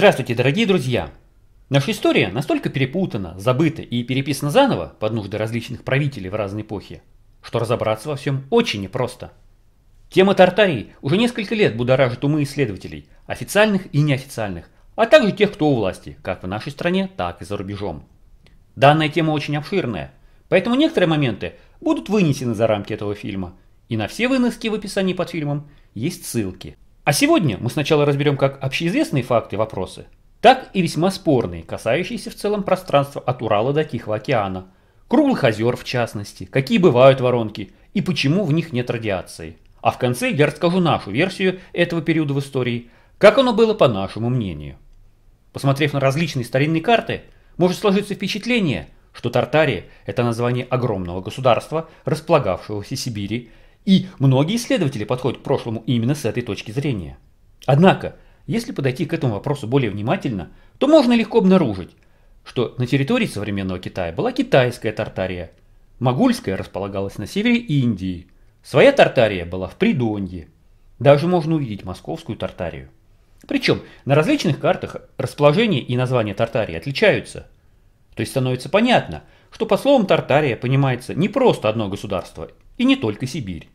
Здравствуйте, дорогие друзья! Наша история настолько перепутана, забыта и переписана заново под нужды различных правителей в разные эпохи, что разобраться во всем очень непросто. Тема Тартарии уже несколько лет будоражит умы исследователей, официальных и неофициальных, а также тех, кто у власти, как в нашей стране, так и за рубежом. Данная тема очень обширная, поэтому некоторые моменты будут вынесены за рамки этого фильма, и на все выноски в описании под фильмом есть ссылки – а сегодня мы сначала разберем как общеизвестные факты и вопросы, так и весьма спорные, касающиеся в целом пространства от Урала до Тихого океана, круглых озер в частности, какие бывают воронки и почему в них нет радиации. А в конце я расскажу нашу версию этого периода в истории, как оно было по нашему мнению. Посмотрев на различные старинные карты, может сложиться впечатление, что Тартария – это название огромного государства, располагавшегося в Сибири, и многие исследователи подходят к прошлому именно с этой точки зрения. Однако, если подойти к этому вопросу более внимательно, то можно легко обнаружить, что на территории современного Китая была китайская Тартария, могульская располагалась на севере Индии, своя Тартария была в Придонье, даже можно увидеть московскую Тартарию. Причем на различных картах расположение и название Тартарии отличаются. То есть становится понятно, что по словам Тартария понимается не просто одно государство и не только Сибирь.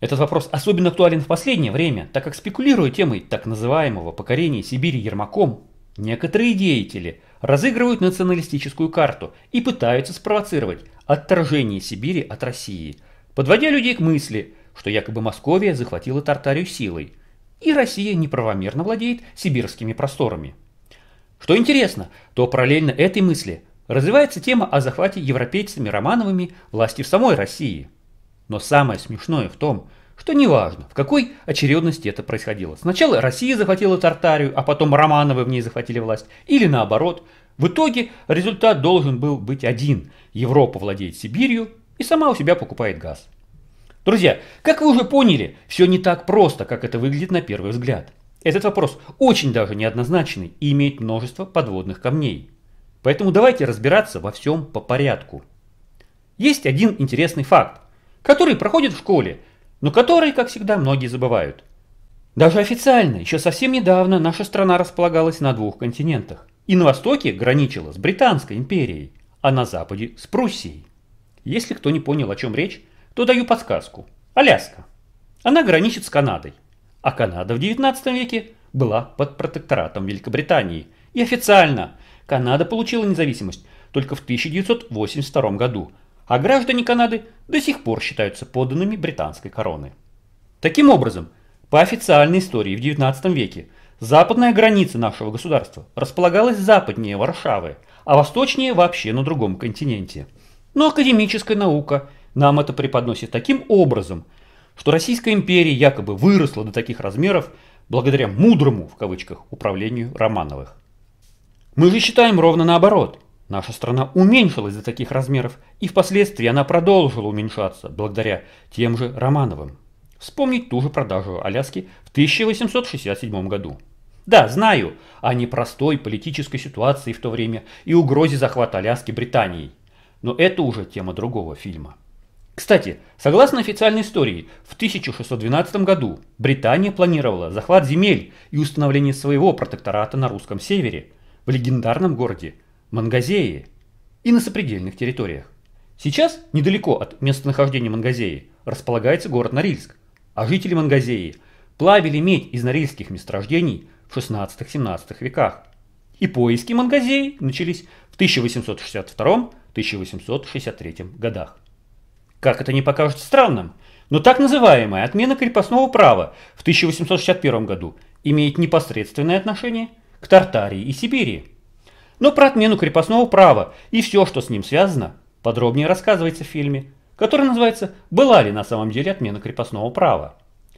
Этот вопрос особенно актуален в последнее время, так как спекулируя темой так называемого покорения Сибири Ермаком, некоторые деятели разыгрывают националистическую карту и пытаются спровоцировать отторжение Сибири от России, подводя людей к мысли, что якобы Московия захватила Тартарию силой, и Россия неправомерно владеет сибирскими просторами. Что интересно, то параллельно этой мысли – развивается тема о захвате европейцами Романовыми власти в самой России. Но самое смешное в том, что неважно, в какой очередности это происходило. Сначала Россия захватила Тартарию, а потом Романовы в ней захватили власть. Или наоборот. В итоге результат должен был быть один. Европа владеет Сибирью и сама у себя покупает газ. Друзья, как вы уже поняли, все не так просто, как это выглядит на первый взгляд. Этот вопрос очень даже неоднозначный и имеет множество подводных камней. Поэтому давайте разбираться во всем по порядку. Есть один интересный факт, который проходит в школе, но который, как всегда, многие забывают. Даже официально, еще совсем недавно наша страна располагалась на двух континентах. И на востоке граничила с Британской империей, а на западе с Пруссией. Если кто не понял, о чем речь, то даю подсказку. Аляска. Она граничит с Канадой. А Канада в 19 веке была под протекторатом Великобритании. И официально Канада получила независимость только в 1982 году, а граждане Канады до сих пор считаются подданными британской короны. Таким образом, по официальной истории в XIX веке западная граница нашего государства располагалась западнее Варшавы, а восточнее вообще на другом континенте. Но академическая наука нам это преподносит таким образом, что Российская империя якобы выросла до таких размеров благодаря «мудрому» в кавычках управлению Романовых. Мы же считаем ровно наоборот. Наша страна уменьшилась до таких размеров, и впоследствии она продолжила уменьшаться благодаря тем же Романовым. Вспомнить ту же продажу Аляски в 1867 году. Да, знаю о непростой политической ситуации в то время и угрозе захвата Аляски Британией. Но это уже тема другого фильма. Кстати, согласно официальной истории, в 1612 году Британия планировала захват земель и установление своего протектората на русском севере – в легендарном городе Мангазее и на сопредельных территориях. Сейчас недалеко от местонахождения Мангазеи располагается город Норильск, а жители Мангазеи плавили медь из норильских месторождений в 16-17 веках. И поиски Мангазеи начались в 1862-1863 годах. Как это не покажется странным, но так называемая отмена крепостного права в 1861 году имеет непосредственное отношение к Тартарии и Сибири. Но про отмену крепостного права и все, что с ним связано, подробнее рассказывается в фильме, который называется «Была ли на самом деле отмена крепостного права?».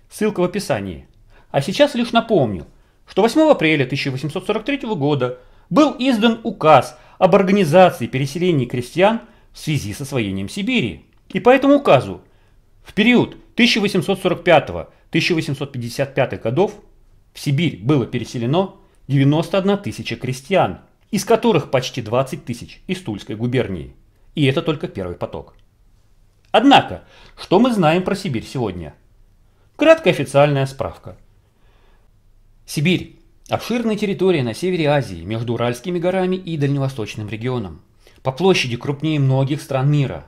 Ссылка в описании. А сейчас лишь напомню, что 8 апреля 1843 года был издан указ об организации переселения крестьян в связи с освоением Сибири. И по этому указу в период 1845-1855 годов в Сибирь было переселено 91 тысяча крестьян, из которых почти 20 тысяч из Тульской губернии. И это только первый поток. Однако, что мы знаем про Сибирь сегодня? Краткая официальная справка. Сибирь – обширная территория на севере Азии, между Уральскими горами и Дальневосточным регионом. По площади крупнее многих стран мира.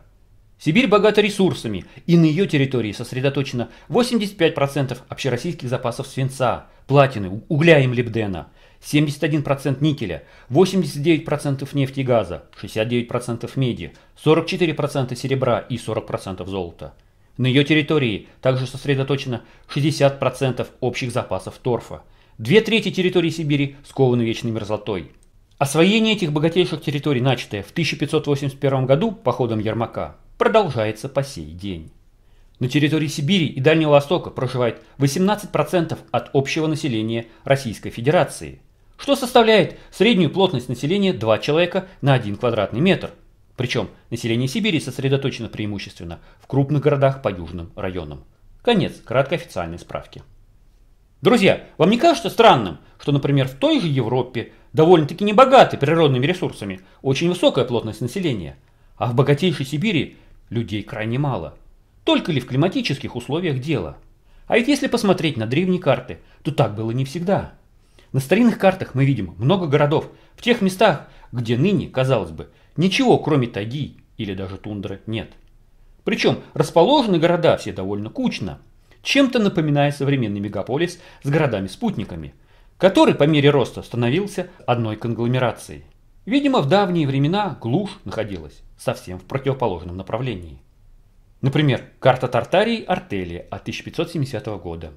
Сибирь богата ресурсами, и на ее территории сосредоточено 85% общероссийских запасов свинца, платины, угля и млебдена, 71% никеля, 89% нефти и газа, 69% меди, 44% серебра и 40% золота. На ее территории также сосредоточено 60% общих запасов торфа. Две трети территории Сибири скованы вечной мерзлотой. Освоение этих богатейших территорий, начатое в 1581 году походом Ермака, продолжается по сей день. На территории Сибири и Дальнего Востока проживает 18% от общего населения Российской Федерации что составляет среднюю плотность населения 2 человека на 1 квадратный метр. Причем население Сибири сосредоточено преимущественно в крупных городах по южным районам. Конец краткой официальной справки. Друзья, вам не кажется странным, что, например, в той же Европе, довольно-таки небогатой природными ресурсами, очень высокая плотность населения, а в богатейшей Сибири людей крайне мало? Только ли в климатических условиях дело? А ведь если посмотреть на древние карты, то так было не всегда. На старинных картах мы видим много городов, в тех местах, где ныне, казалось бы, ничего кроме тайги или даже тундры нет. Причем расположены города все довольно кучно, чем-то напоминая современный мегаполис с городами-спутниками, который по мере роста становился одной конгломерацией. Видимо, в давние времена глушь находилась совсем в противоположном направлении. Например, карта Тартарии Артелия от 1570 года.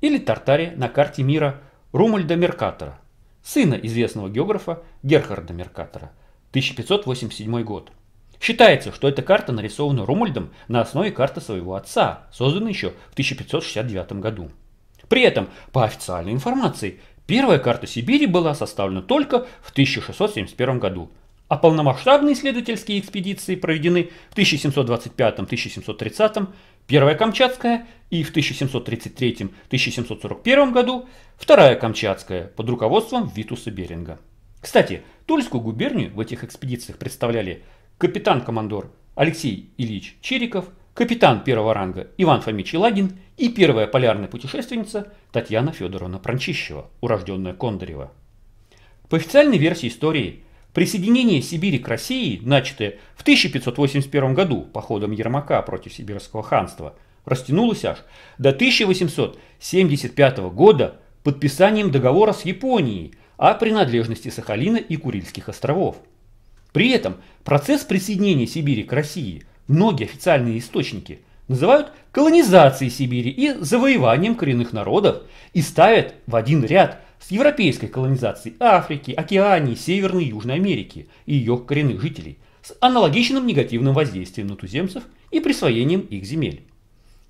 Или Тартария на карте мира Румальда Меркатора, сына известного географа Герхарда Меркатора, 1587 год. Считается, что эта карта нарисована Румальдом на основе карты своего отца, созданной еще в 1569 году. При этом, по официальной информации, первая карта Сибири была составлена только в 1671 году, а полномасштабные исследовательские экспедиции проведены в 1725, 1730 Первая Камчатская и в 1733-1741 году Вторая Камчатская под руководством Витуса Беринга. Кстати, Тульскую губернию в этих экспедициях представляли капитан-командор Алексей Ильич Чириков, капитан первого ранга Иван Фомич Лагин и первая полярная путешественница Татьяна Федоровна Пранчищева, урожденная Кондарева. По официальной версии истории – Присоединение Сибири к России, начатое в 1581 году походом Ермака против сибирского ханства, растянулось аж до 1875 года подписанием договора с Японией о принадлежности Сахалина и Курильских островов. При этом процесс присоединения Сибири к России многие официальные источники называют колонизацией Сибири и завоеванием коренных народов и ставят в один ряд – с европейской колонизацией Африки, Океании, Северной и Южной Америки и ее коренных жителей, с аналогичным негативным воздействием на туземцев и присвоением их земель.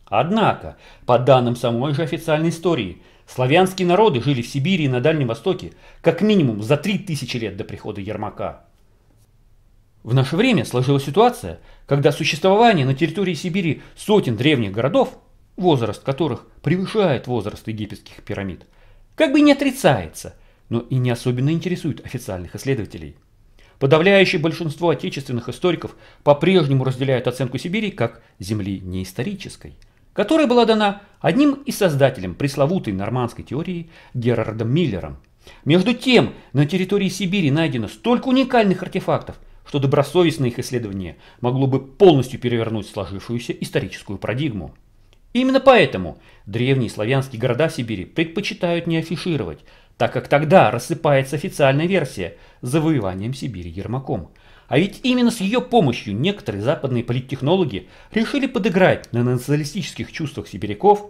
Однако, по данным самой же официальной истории, славянские народы жили в Сибири и на Дальнем Востоке как минимум за 3000 лет до прихода Ермака. В наше время сложилась ситуация, когда существование на территории Сибири сотен древних городов, возраст которых превышает возраст египетских пирамид – как бы не отрицается, но и не особенно интересует официальных исследователей. Подавляющее большинство отечественных историков по-прежнему разделяют оценку Сибири как земли неисторической, которая была дана одним из создателем пресловутой нормандской теории Герардом Миллером. Между тем, на территории Сибири найдено столько уникальных артефактов, что добросовестное их исследование могло бы полностью перевернуть сложившуюся историческую парадигму. Именно поэтому древние славянские города Сибири предпочитают не афишировать, так как тогда рассыпается официальная версия с завоеванием Сибири Ермаком. А ведь именно с ее помощью некоторые западные политтехнологи решили подыграть на националистических чувствах сибиряков,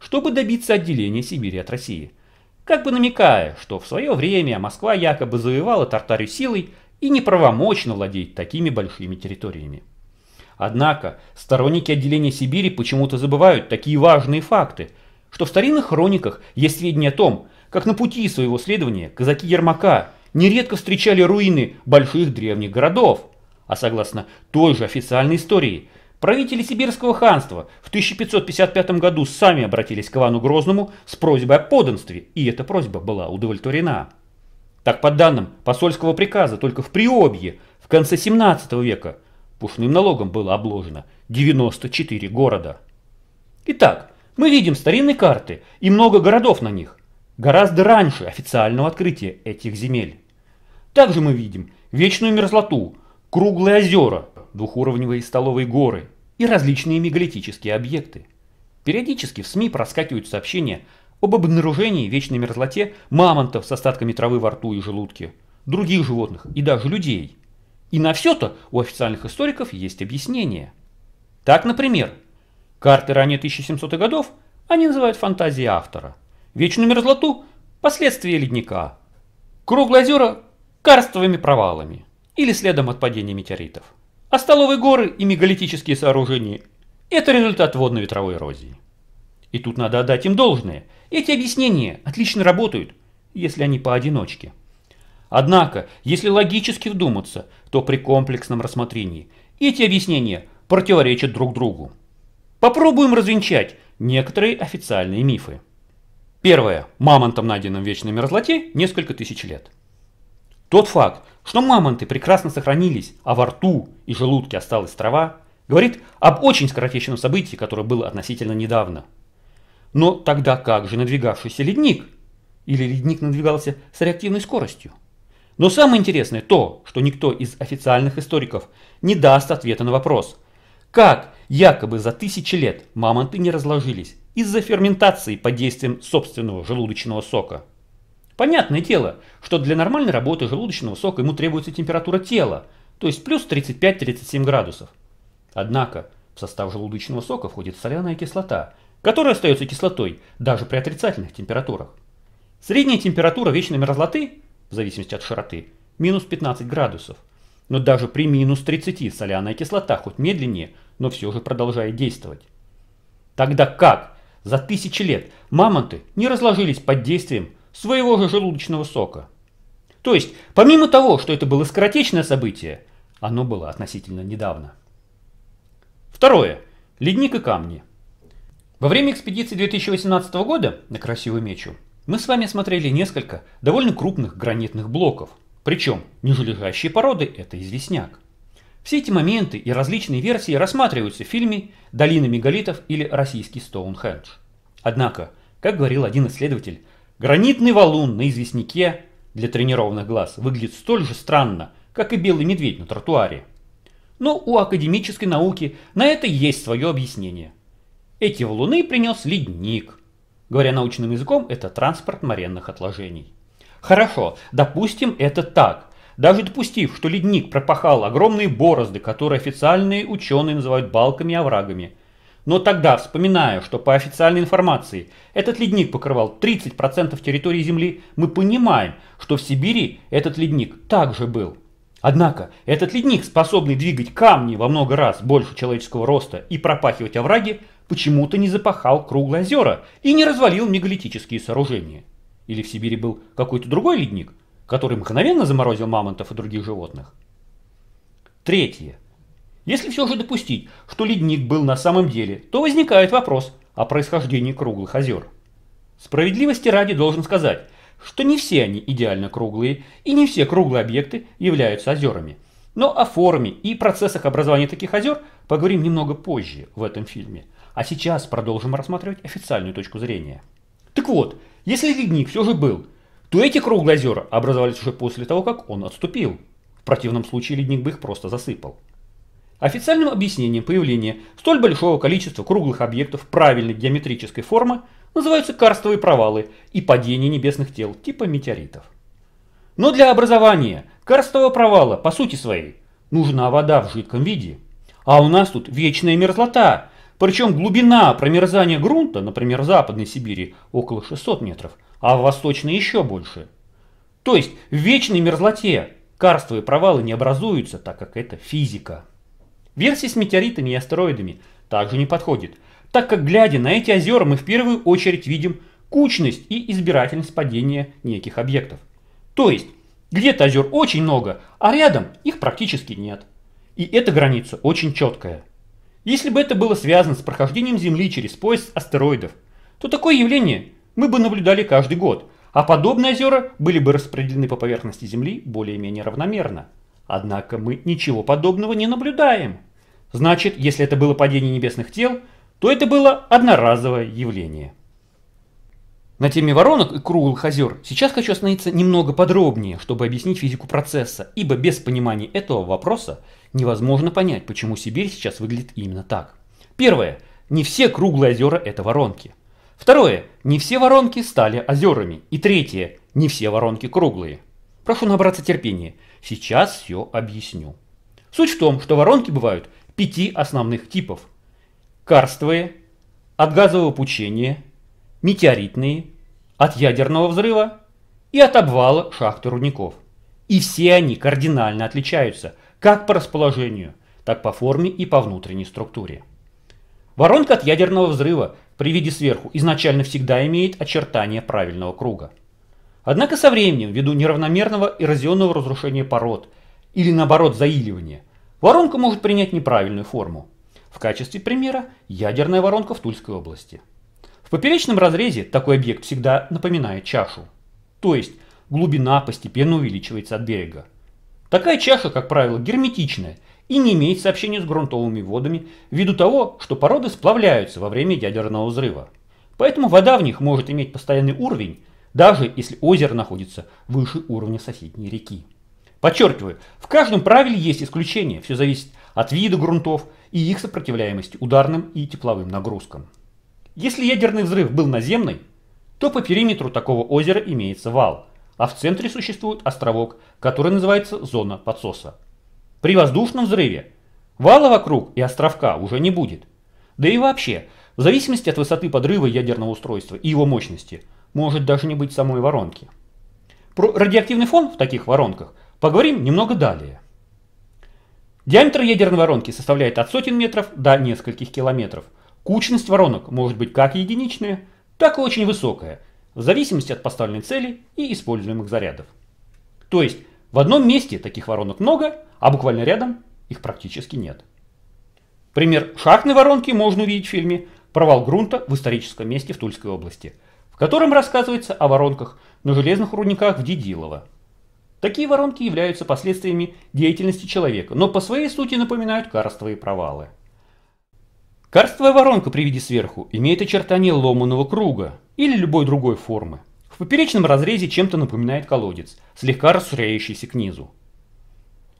чтобы добиться отделения Сибири от России. Как бы намекая, что в свое время Москва якобы завоевала Тартарию силой и неправомочно владеет такими большими территориями. Однако сторонники отделения Сибири почему-то забывают такие важные факты, что в старинных хрониках есть сведения о том, как на пути своего следования казаки Ермака нередко встречали руины больших древних городов. А согласно той же официальной истории, правители Сибирского ханства в 1555 году сами обратились к Ивану Грозному с просьбой о подданстве, и эта просьба была удовлетворена. Так, по данным посольского приказа, только в Приобье в конце 17 века – Пушным налогом было обложено 94 города. Итак, мы видим старинные карты и много городов на них, гораздо раньше официального открытия этих земель. Также мы видим вечную мерзлоту, круглые озера, двухуровневые столовые горы и различные мегалитические объекты. Периодически в СМИ проскакивают сообщения об обнаружении вечной мерзлоте мамонтов с остатками травы во рту и желудке, других животных и даже людей. И на все-то у официальных историков есть объяснение. Так, например, карты ранее 1700-х годов они называют фантазией автора, вечную мерзлоту – последствия ледника, круглые озера – карстовыми провалами или следом от падения метеоритов, а столовые горы и мегалитические сооружения – это результат водно-ветровой эрозии. И тут надо отдать им должное. Эти объяснения отлично работают, если они поодиночке. Однако, если логически вдуматься, то при комплексном рассмотрении эти объяснения противоречат друг другу. Попробуем развенчать некоторые официальные мифы. Первое. Мамонтам, найденным в вечной мерзлоте, несколько тысяч лет. Тот факт, что мамонты прекрасно сохранились, а во рту и желудке осталась трава, говорит об очень скоротечном событии, которое было относительно недавно. Но тогда как же надвигавшийся ледник? Или ледник надвигался с реактивной скоростью? Но самое интересное то, что никто из официальных историков не даст ответа на вопрос, как якобы за тысячи лет мамонты не разложились из-за ферментации под действием собственного желудочного сока. Понятное дело, что для нормальной работы желудочного сока ему требуется температура тела, то есть плюс 35-37 градусов. Однако в состав желудочного сока входит соляная кислота, которая остается кислотой даже при отрицательных температурах. Средняя температура вечной мерзлоты в зависимости от широты, минус 15 градусов. Но даже при минус 30 соляная кислота, хоть медленнее, но все же продолжает действовать. Тогда как за тысячи лет мамонты не разложились под действием своего же желудочного сока? То есть, помимо того, что это было скоротечное событие, оно было относительно недавно. Второе. Ледник и камни. Во время экспедиции 2018 года на Красивую Мечу мы с вами смотрели несколько довольно крупных гранитных блоков, причем нижележащие породы – это известняк. Все эти моменты и различные версии рассматриваются в фильме «Долина мегалитов» или «Российский Стоунхендж». Однако, как говорил один исследователь, гранитный валун на известняке для тренированных глаз выглядит столь же странно, как и белый медведь на тротуаре. Но у академической науки на это есть свое объяснение. Эти валуны принес ледник, Говоря научным языком, это транспорт моренных отложений. Хорошо, допустим, это так. Даже допустив, что ледник пропахал огромные борозды, которые официальные ученые называют балками и оврагами. Но тогда, вспоминая, что по официальной информации этот ледник покрывал 30% территории Земли, мы понимаем, что в Сибири этот ледник также был. Однако, этот ледник, способный двигать камни во много раз больше человеческого роста и пропахивать овраги, почему-то не запахал круглые озера и не развалил мегалитические сооружения. Или в Сибири был какой-то другой ледник, который мгновенно заморозил мамонтов и других животных. Третье. Если все же допустить, что ледник был на самом деле, то возникает вопрос о происхождении круглых озер. Справедливости ради должен сказать, что не все они идеально круглые и не все круглые объекты являются озерами. Но о форме и процессах образования таких озер поговорим немного позже в этом фильме – а сейчас продолжим рассматривать официальную точку зрения. Так вот, если ледник все же был, то эти круглые озера образовались уже после того, как он отступил. В противном случае ледник бы их просто засыпал. Официальным объяснением появления столь большого количества круглых объектов правильной геометрической формы называются карстовые провалы и падение небесных тел типа метеоритов. Но для образования карстового провала по сути своей нужна вода в жидком виде. А у нас тут вечная мерзлота, причем глубина промерзания грунта, например, в Западной Сибири, около 600 метров, а в Восточной еще больше. То есть в вечной мерзлоте карстовые провалы не образуются, так как это физика. Версия с метеоритами и астероидами также не подходит, так как, глядя на эти озера, мы в первую очередь видим кучность и избирательность падения неких объектов. То есть, где-то озер очень много, а рядом их практически нет. И эта граница очень четкая. Если бы это было связано с прохождением Земли через пояс астероидов, то такое явление мы бы наблюдали каждый год, а подобные озера были бы распределены по поверхности Земли более-менее равномерно. Однако мы ничего подобного не наблюдаем. Значит, если это было падение небесных тел, то это было одноразовое явление на теме воронок и круглых озер сейчас хочу остановиться немного подробнее, чтобы объяснить физику процесса, ибо без понимания этого вопроса невозможно понять, почему Сибирь сейчас выглядит именно так. Первое. Не все круглые озера – это воронки. Второе. Не все воронки стали озерами. И третье. Не все воронки круглые. Прошу набраться терпения. Сейчас все объясню. Суть в том, что воронки бывают пяти основных типов. Карстовые, от газового пучения – метеоритные, от ядерного взрыва и от обвала шахты рудников. И все они кардинально отличаются как по расположению, так по форме и по внутренней структуре. Воронка от ядерного взрыва при виде сверху изначально всегда имеет очертания правильного круга. Однако со временем, ввиду неравномерного эрозионного разрушения пород или наоборот заиливания, воронка может принять неправильную форму. В качестве примера ядерная воронка в Тульской области. В поперечном разрезе такой объект всегда напоминает чашу, то есть глубина постепенно увеличивается от берега. Такая чаша, как правило, герметичная и не имеет сообщения с грунтовыми водами ввиду того, что породы сплавляются во время ядерного взрыва. Поэтому вода в них может иметь постоянный уровень, даже если озеро находится выше уровня соседней реки. Подчеркиваю, в каждом правиле есть исключение, все зависит от вида грунтов и их сопротивляемости ударным и тепловым нагрузкам. Если ядерный взрыв был наземный, то по периметру такого озера имеется вал, а в центре существует островок, который называется зона подсоса. При воздушном взрыве вала вокруг и островка уже не будет. Да и вообще, в зависимости от высоты подрыва ядерного устройства и его мощности, может даже не быть самой воронки. Про радиоактивный фон в таких воронках поговорим немного далее. Диаметр ядерной воронки составляет от сотен метров до нескольких километров – Кучность воронок может быть как единичная, так и очень высокая, в зависимости от поставленной цели и используемых зарядов. То есть в одном месте таких воронок много, а буквально рядом их практически нет. Пример шахтной воронки можно увидеть в фильме «Провал грунта в историческом месте в Тульской области», в котором рассказывается о воронках на железных рудниках в Дедилово. Такие воронки являются последствиями деятельности человека, но по своей сути напоминают карстовые провалы. Карстовая воронка при виде сверху имеет очертания ломаного круга или любой другой формы. В поперечном разрезе чем-то напоминает колодец, слегка расширяющийся к низу.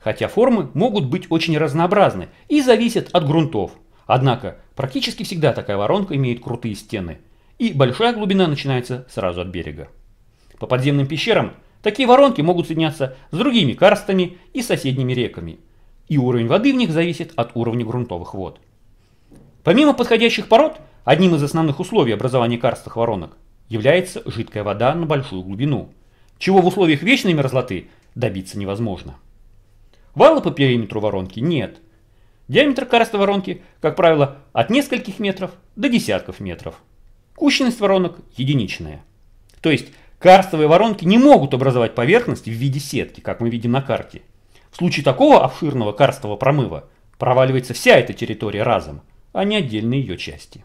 Хотя формы могут быть очень разнообразны и зависят от грунтов. Однако практически всегда такая воронка имеет крутые стены, и большая глубина начинается сразу от берега. По подземным пещерам такие воронки могут соединяться с другими карстами и соседними реками, и уровень воды в них зависит от уровня грунтовых вод. Помимо подходящих пород, одним из основных условий образования карстых воронок является жидкая вода на большую глубину, чего в условиях вечной мерзлоты добиться невозможно. Вала по периметру воронки нет. Диаметр карста воронки, как правило, от нескольких метров до десятков метров. Кущенность воронок единичная. То есть карстовые воронки не могут образовать поверхность в виде сетки, как мы видим на карте. В случае такого обширного карстового промыва проваливается вся эта территория разом – а не отдельные ее части.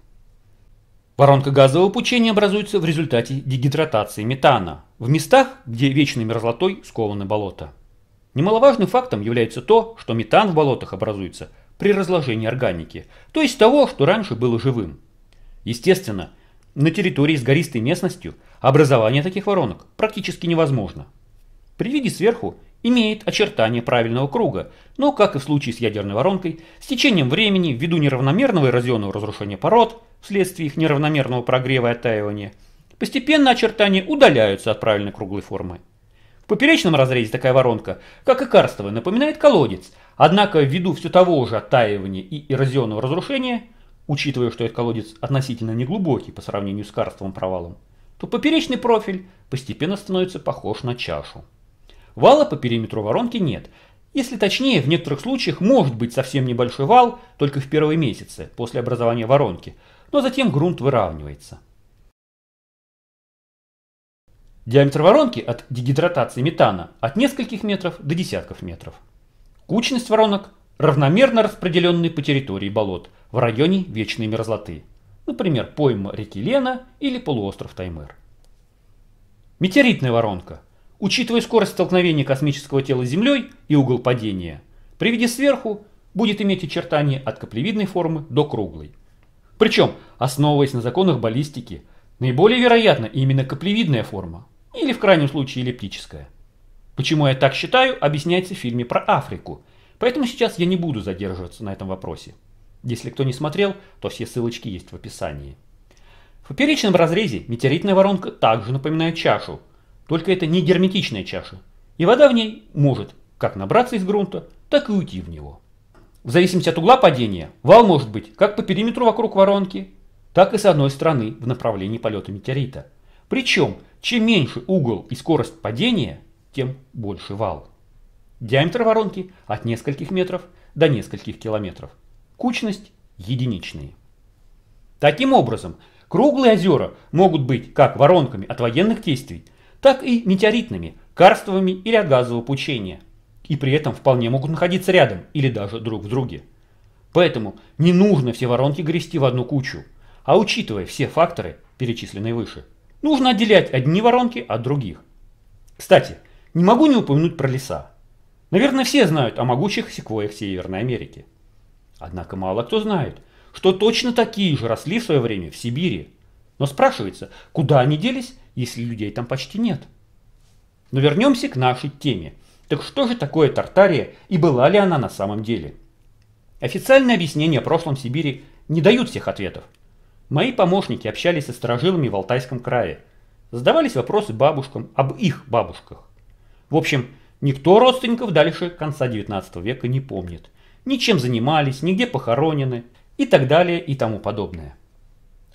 Воронка газового пучения образуется в результате дегидратации метана в местах, где вечной мерзлотой скованы болота. Немаловажным фактом является то, что метан в болотах образуется при разложении органики, то есть того, что раньше было живым. Естественно, на территории с гористой местностью образование таких воронок практически невозможно. При виде сверху имеет очертания правильного круга, но, как и в случае с ядерной воронкой, с течением времени, ввиду неравномерного эрозионного разрушения пород, вследствие их неравномерного прогрева и оттаивания, постепенно очертания удаляются от правильной круглой формы. В поперечном разрезе такая воронка, как и карстовая, напоминает колодец, однако ввиду все того же оттаивания и эрозионного разрушения, учитывая, что этот колодец относительно неглубокий по сравнению с карстовым провалом, то поперечный профиль постепенно становится похож на чашу. Вала по периметру воронки нет. Если точнее, в некоторых случаях может быть совсем небольшой вал только в первые месяцы после образования воронки, но затем грунт выравнивается. Диаметр воронки от дегидратации метана от нескольких метров до десятков метров. Кучность воронок равномерно распределенные по территории болот в районе вечной мерзлоты, например, пойма реки Лена или полуостров Таймыр. Метеоритная воронка – Учитывая скорость столкновения космического тела с Землей и угол падения, при виде сверху будет иметь очертания от каплевидной формы до круглой. Причем, основываясь на законах баллистики, наиболее вероятна именно каплевидная форма, или в крайнем случае эллиптическая. Почему я так считаю, объясняется в фильме про Африку, поэтому сейчас я не буду задерживаться на этом вопросе. Если кто не смотрел, то все ссылочки есть в описании. В поперечном разрезе метеоритная воронка также напоминает чашу – только это не герметичная чаша, и вода в ней может как набраться из грунта, так и уйти в него. В зависимости от угла падения, вал может быть как по периметру вокруг воронки, так и с одной стороны в направлении полета метеорита. Причем, чем меньше угол и скорость падения, тем больше вал. Диаметр воронки от нескольких метров до нескольких километров. Кучность – единичные. Таким образом, круглые озера могут быть как воронками от военных действий, так и метеоритными, карстовыми или от газового пучения, и при этом вполне могут находиться рядом или даже друг в друге. Поэтому не нужно все воронки грести в одну кучу, а учитывая все факторы, перечисленные выше, нужно отделять одни воронки от других. Кстати, не могу не упомянуть про леса. Наверное, все знают о могучих секвоях Северной Америки. Однако мало кто знает, что точно такие же росли в свое время в Сибири. Но спрашивается, куда они делись если людей там почти нет. Но вернемся к нашей теме. Так что же такое Тартария и была ли она на самом деле? Официальные объяснения о прошлом Сибири не дают всех ответов. Мои помощники общались со сторожилами в Алтайском крае. Задавались вопросы бабушкам об их бабушках. В общем, никто родственников дальше конца 19 века не помнит. Ничем занимались, нигде похоронены и так далее и тому подобное.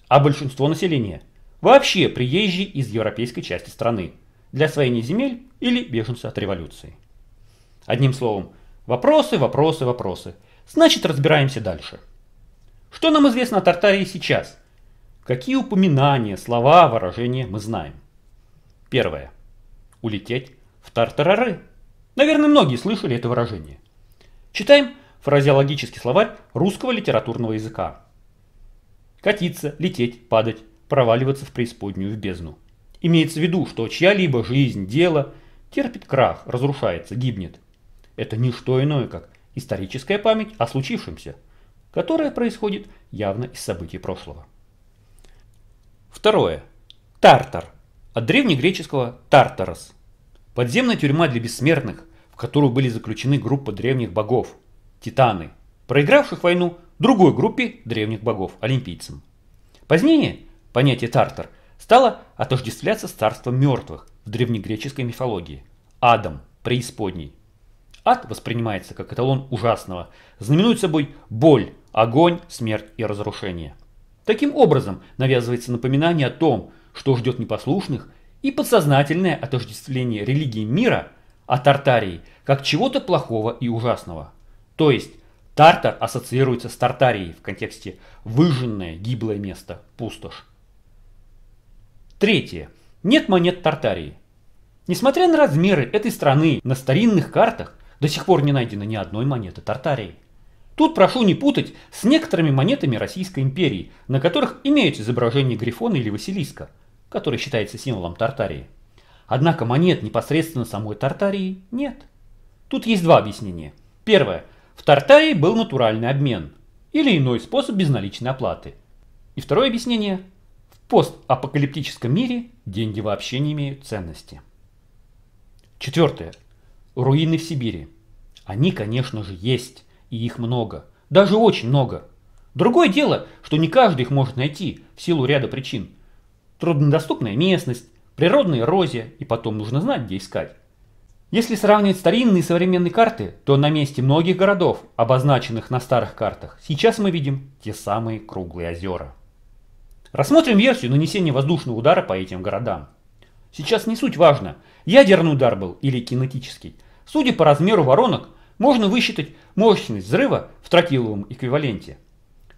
А большинство населения – Вообще приезжие из европейской части страны для освоения земель или беженцы от революции. Одним словом, вопросы, вопросы, вопросы. Значит, разбираемся дальше. Что нам известно о Тартарии сейчас? Какие упоминания, слова, выражения мы знаем? Первое. Улететь в Тартарары. Наверное, многие слышали это выражение. Читаем фразеологический словарь русского литературного языка. Катиться, лететь, падать проваливаться в преисподнюю, в бездну. Имеется в виду, что чья-либо жизнь, дело терпит крах, разрушается, гибнет. Это не что иное, как историческая память о случившемся, которая происходит явно из событий прошлого. Второе. Тартар. От древнегреческого «тартарос». Подземная тюрьма для бессмертных, в которую были заключены группа древних богов – титаны, проигравших войну другой группе древних богов – олимпийцам. Позднее Понятие «тартар» стало отождествляться с царством мертвых в древнегреческой мифологии – Адам преисподней. Ад воспринимается как эталон ужасного, знаменует собой боль, огонь, смерть и разрушение. Таким образом навязывается напоминание о том, что ждет непослушных, и подсознательное отождествление религии мира о Тартарии как чего-то плохого и ужасного. То есть Тартар ассоциируется с Тартарией в контексте выжженное, гиблое место, пустошь. Третье. Нет монет Тартарии. Несмотря на размеры этой страны, на старинных картах до сих пор не найдено ни одной монеты Тартарии. Тут прошу не путать с некоторыми монетами Российской империи, на которых имеются изображения Грифона или Василиска, который считается символом Тартарии. Однако монет непосредственно самой Тартарии нет. Тут есть два объяснения. Первое. В Тартарии был натуральный обмен или иной способ безналичной оплаты. И второе объяснение постапокалиптическом мире деньги вообще не имеют ценности. Четвертое. Руины в Сибири. Они, конечно же, есть, и их много, даже очень много. Другое дело, что не каждый их может найти в силу ряда причин. Труднодоступная местность, природная эрозия, и потом нужно знать, где искать. Если сравнивать старинные и современные карты, то на месте многих городов, обозначенных на старых картах, сейчас мы видим те самые круглые озера. Рассмотрим версию нанесения воздушного удара по этим городам. Сейчас не суть важно, ядерный удар был или кинетический. Судя по размеру воронок, можно высчитать мощность взрыва в тротиловом эквиваленте.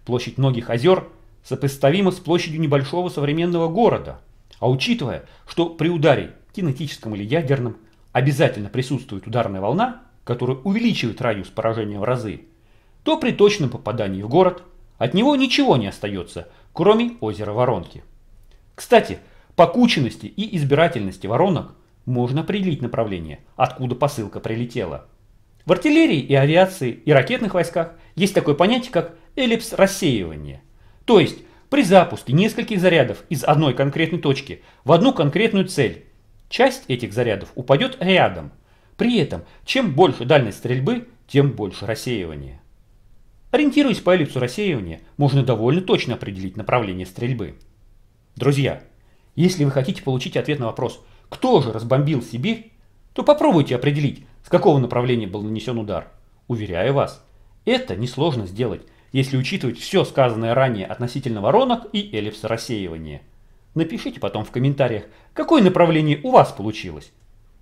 Площадь многих озер сопоставима с площадью небольшого современного города. А учитывая, что при ударе, кинетическом или ядерном, обязательно присутствует ударная волна, которая увеличивает радиус поражения в разы, то при точном попадании в город от него ничего не остается – кроме озера Воронки. Кстати, по кученности и избирательности воронок можно определить направление, откуда посылка прилетела. В артиллерии и авиации и ракетных войсках есть такое понятие, как эллипс рассеивания. То есть при запуске нескольких зарядов из одной конкретной точки в одну конкретную цель, часть этих зарядов упадет рядом. При этом чем больше дальность стрельбы, тем больше рассеивания. Ориентируясь по эллипсу рассеивания, можно довольно точно определить направление стрельбы. Друзья, если вы хотите получить ответ на вопрос «Кто же разбомбил Сибирь?», то попробуйте определить, с какого направления был нанесен удар. Уверяю вас, это несложно сделать, если учитывать все сказанное ранее относительно воронок и эллипса рассеивания. Напишите потом в комментариях, какое направление у вас получилось.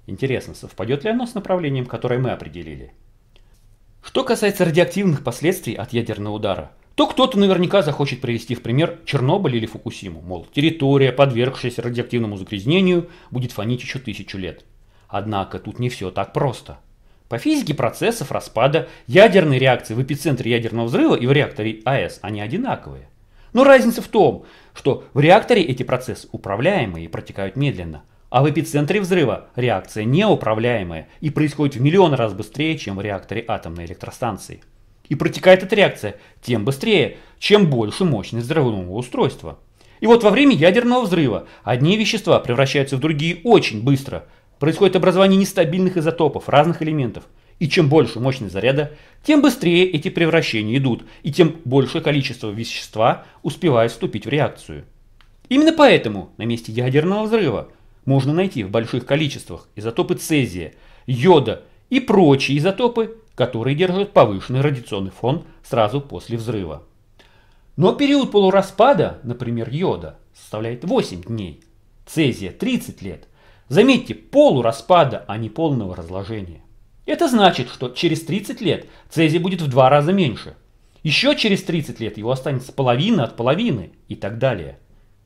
Интересно, совпадет ли оно с направлением, которое мы определили. Что касается радиоактивных последствий от ядерного удара, то кто-то наверняка захочет привести в пример Чернобыль или Фукусиму, мол, территория, подвергшаяся радиоактивному загрязнению, будет фонить еще тысячу лет. Однако тут не все так просто. По физике процессов распада ядерные реакции в эпицентре ядерного взрыва и в реакторе АЭС они одинаковые. Но разница в том, что в реакторе эти процессы управляемые и протекают медленно, а в эпицентре взрыва реакция неуправляемая и происходит в миллион раз быстрее, чем в реакторе атомной электростанции. И протекает эта реакция тем быстрее, чем больше мощность взрывного устройства. И вот во время ядерного взрыва одни вещества превращаются в другие очень быстро. Происходит образование нестабильных изотопов, разных элементов. И чем больше мощность заряда, тем быстрее эти превращения идут, и тем большее количество вещества успевает вступить в реакцию. Именно поэтому на месте ядерного взрыва можно найти в больших количествах изотопы цезия, йода и прочие изотопы, которые держат повышенный радиационный фон сразу после взрыва. Но период полураспада, например, йода, составляет 8 дней, цезия 30 лет. Заметьте, полураспада, а не полного разложения. Это значит, что через 30 лет цезия будет в два раза меньше. Еще через 30 лет его останется половина от половины и так далее.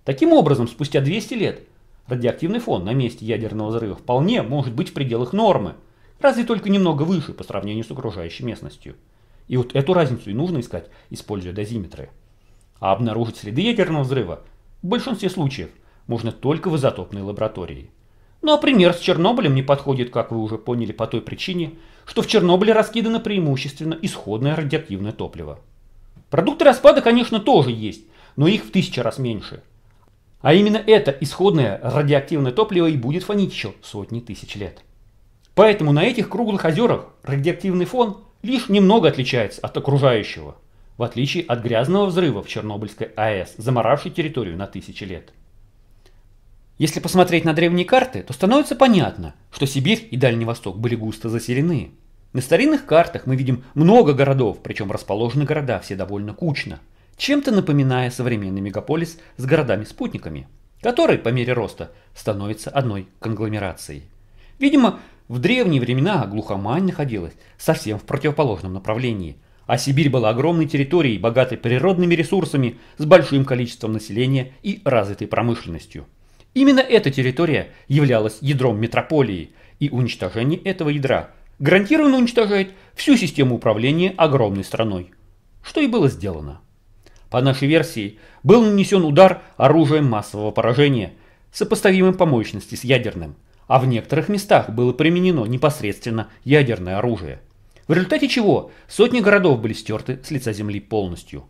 Таким образом, спустя 200 лет Радиоактивный фон на месте ядерного взрыва вполне может быть в пределах нормы, разве только немного выше по сравнению с окружающей местностью. И вот эту разницу и нужно искать, используя дозиметры. А обнаружить следы ядерного взрыва в большинстве случаев можно только в изотопной лаборатории. Ну а пример с Чернобылем не подходит, как вы уже поняли, по той причине, что в Чернобыле раскидано преимущественно исходное радиоактивное топливо. Продукты распада, конечно, тоже есть, но их в тысячи раз меньше – а именно это исходное радиоактивное топливо и будет фонить еще сотни тысяч лет. Поэтому на этих круглых озерах радиоактивный фон лишь немного отличается от окружающего, в отличие от грязного взрыва в Чернобыльской АЭС, заморавшей территорию на тысячи лет. Если посмотреть на древние карты, то становится понятно, что Сибирь и Дальний Восток были густо заселены. На старинных картах мы видим много городов, причем расположены города все довольно кучно – чем-то напоминая современный мегаполис с городами-спутниками, который по мере роста становится одной конгломерацией. Видимо, в древние времена глухомань находилась совсем в противоположном направлении, а Сибирь была огромной территорией, богатой природными ресурсами, с большим количеством населения и развитой промышленностью. Именно эта территория являлась ядром метрополии, и уничтожение этого ядра гарантированно уничтожает всю систему управления огромной страной, что и было сделано. По нашей версии, был нанесен удар оружием массового поражения, сопоставимым по мощности с ядерным, а в некоторых местах было применено непосредственно ядерное оружие. В результате чего сотни городов были стерты с лица Земли полностью.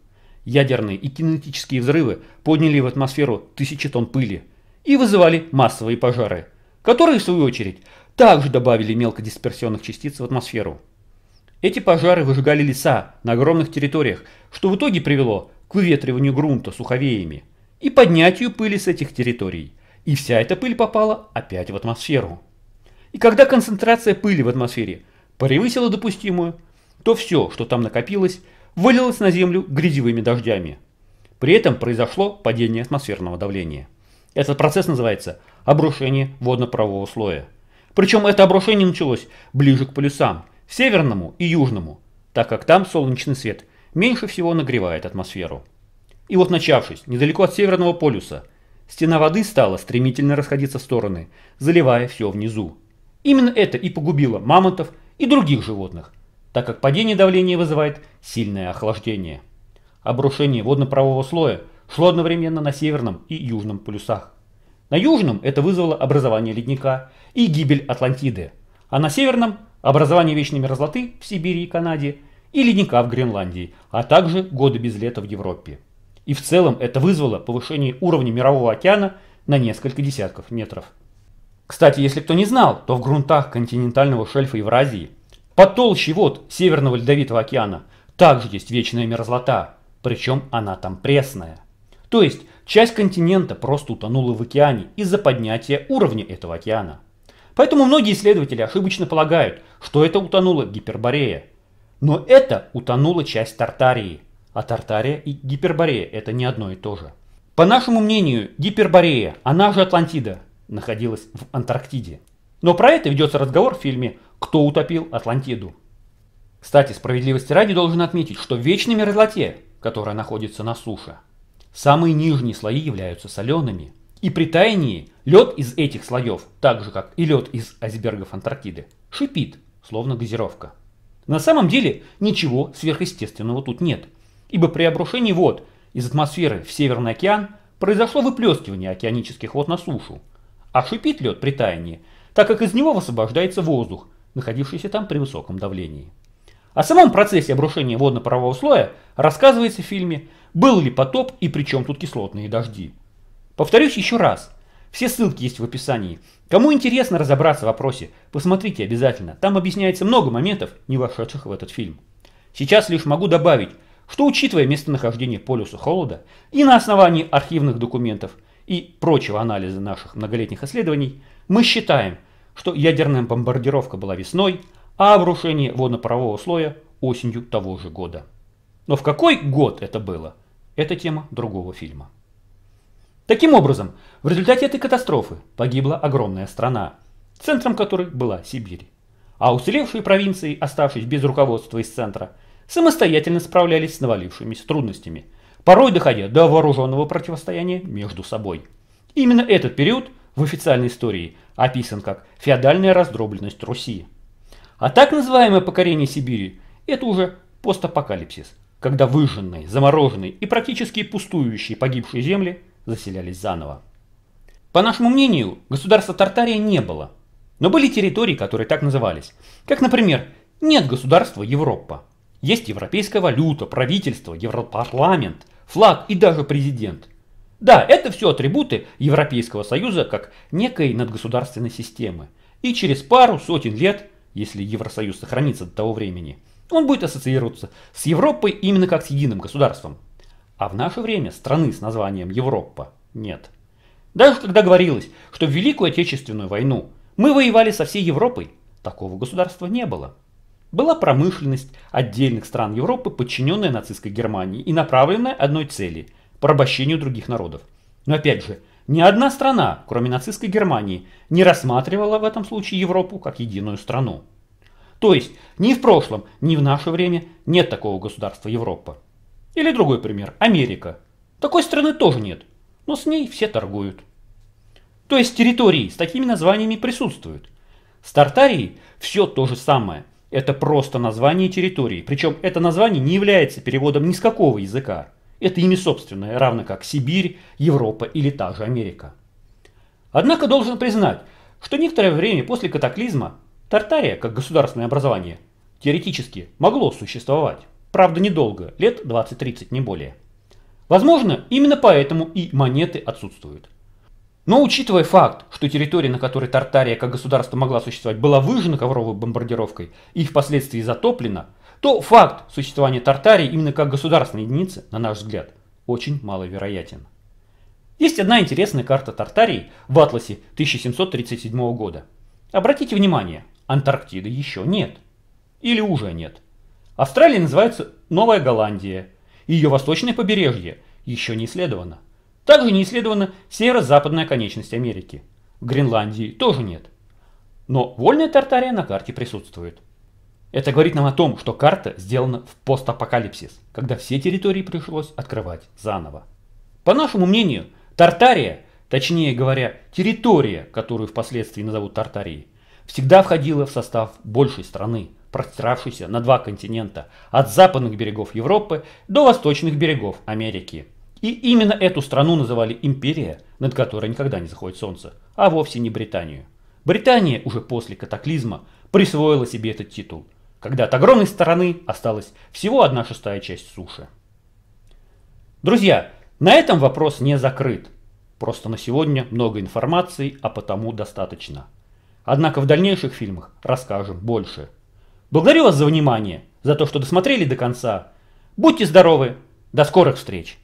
Ядерные и кинетические взрывы подняли в атмосферу тысячи тонн пыли и вызывали массовые пожары, которые, в свою очередь, также добавили мелкодисперсионных частиц в атмосферу. Эти пожары выжигали леса на огромных территориях, что в итоге привело к выветриванию грунта суховеями и поднятию пыли с этих территорий, и вся эта пыль попала опять в атмосферу. И когда концентрация пыли в атмосфере превысила допустимую, то все, что там накопилось, вылилось на Землю грязевыми дождями. При этом произошло падение атмосферного давления. Этот процесс называется обрушение водно-правового слоя. Причем это обрушение началось ближе к полюсам, северному и южному, так как там солнечный свет меньше всего нагревает атмосферу. И вот начавшись недалеко от Северного полюса, стена воды стала стремительно расходиться в стороны, заливая все внизу. Именно это и погубило мамонтов и других животных, так как падение давления вызывает сильное охлаждение. Обрушение водно-правого слоя шло одновременно на северном и южном полюсах. На южном это вызвало образование ледника и гибель Атлантиды, а на северном – образование вечной мерзлоты в Сибири и Канаде – и ледника в Гренландии, а также годы без лета в Европе. И в целом это вызвало повышение уровня мирового океана на несколько десятков метров. Кстати, если кто не знал, то в грунтах континентального шельфа Евразии, потолще вод Северного Ледовитого океана, также есть вечная мерзлота, причем она там пресная. То есть часть континента просто утонула в океане из-за поднятия уровня этого океана. Поэтому многие исследователи ошибочно полагают, что это утонула Гиперборея, но это утонула часть Тартарии. А Тартария и Гиперборея – это не одно и то же. По нашему мнению, Гиперборея, она же Атлантида, находилась в Антарктиде. Но про это ведется разговор в фильме «Кто утопил Атлантиду?». Кстати, справедливости ради должен отметить, что в вечной мерзлоте, которая находится на суше, самые нижние слои являются солеными. И при таянии лед из этих слоев, так же как и лед из айсбергов Антарктиды, шипит, словно газировка. На самом деле ничего сверхъестественного тут нет, ибо при обрушении вод из атмосферы в Северный океан произошло выплескивание океанических вод на сушу, а шипит лед при таянии, так как из него высвобождается воздух, находившийся там при высоком давлении. О самом процессе обрушения водно-парового слоя рассказывается в фильме «Был ли потоп и при чем тут кислотные дожди?». Повторюсь еще раз, все ссылки есть в описании. Кому интересно разобраться в вопросе, посмотрите обязательно. Там объясняется много моментов, не вошедших в этот фильм. Сейчас лишь могу добавить, что учитывая местонахождение полюса холода и на основании архивных документов и прочего анализа наших многолетних исследований, мы считаем, что ядерная бомбардировка была весной, а обрушение водно-парового слоя осенью того же года. Но в какой год это было, это тема другого фильма. Таким образом, в результате этой катастрофы погибла огромная страна, центром которой была Сибирь. А уцелевшие провинции, оставшись без руководства из центра, самостоятельно справлялись с навалившимися трудностями, порой доходя до вооруженного противостояния между собой. Именно этот период в официальной истории описан как феодальная раздробленность Руси. А так называемое покорение Сибири – это уже постапокалипсис, когда выжженные, замороженные и практически пустующие погибшие земли – заселялись заново. По нашему мнению, государства Тартария не было, но были территории, которые так назывались. Как, например, нет государства Европа. Есть европейская валюта, правительство, европарламент, флаг и даже президент. Да, это все атрибуты Европейского Союза как некой надгосударственной системы. И через пару сотен лет, если Евросоюз сохранится до того времени, он будет ассоциироваться с Европой именно как с единым государством, а в наше время страны с названием Европа нет. Даже когда говорилось, что в Великую Отечественную войну мы воевали со всей Европой, такого государства не было. Была промышленность отдельных стран Европы, подчиненная нацистской Германии и направленная одной цели – порабощению других народов. Но опять же, ни одна страна, кроме нацистской Германии, не рассматривала в этом случае Европу как единую страну. То есть ни в прошлом, ни в наше время нет такого государства Европа. Или другой пример. Америка. Такой страны тоже нет, но с ней все торгуют. То есть территории с такими названиями присутствуют. С Тартарией все то же самое. Это просто название территории. Причем это название не является переводом ни с какого языка. Это ими собственное, равно как Сибирь, Европа или та же Америка. Однако должен признать, что некоторое время после катаклизма Тартария, как государственное образование, теоретически могло существовать. Правда, недолго, лет 20-30, не более. Возможно, именно поэтому и монеты отсутствуют. Но учитывая факт, что территория, на которой Тартария как государство могла существовать, была выжжена ковровой бомбардировкой и впоследствии затоплена, то факт существования Тартарии именно как государственной единицы, на наш взгляд, очень маловероятен. Есть одна интересная карта Тартарии в атласе 1737 года. Обратите внимание, Антарктиды еще нет. Или уже нет. Австралия называется Новая Голландия, ее восточное побережье еще не исследовано. Также не исследована северо-западная конечность Америки. Гренландии тоже нет. Но вольная Тартария на карте присутствует. Это говорит нам о том, что карта сделана в постапокалипсис, когда все территории пришлось открывать заново. По нашему мнению, Тартария, точнее говоря, территория, которую впоследствии назовут Тартарией, всегда входила в состав большей страны, простравшийся на два континента, от западных берегов Европы до восточных берегов Америки. И именно эту страну называли империя, над которой никогда не заходит солнце, а вовсе не Британию. Британия уже после катаклизма присвоила себе этот титул, когда от огромной стороны осталась всего одна шестая часть суши. Друзья, на этом вопрос не закрыт. Просто на сегодня много информации, а потому достаточно. Однако в дальнейших фильмах расскажем больше – Благодарю вас за внимание, за то, что досмотрели до конца. Будьте здоровы. До скорых встреч.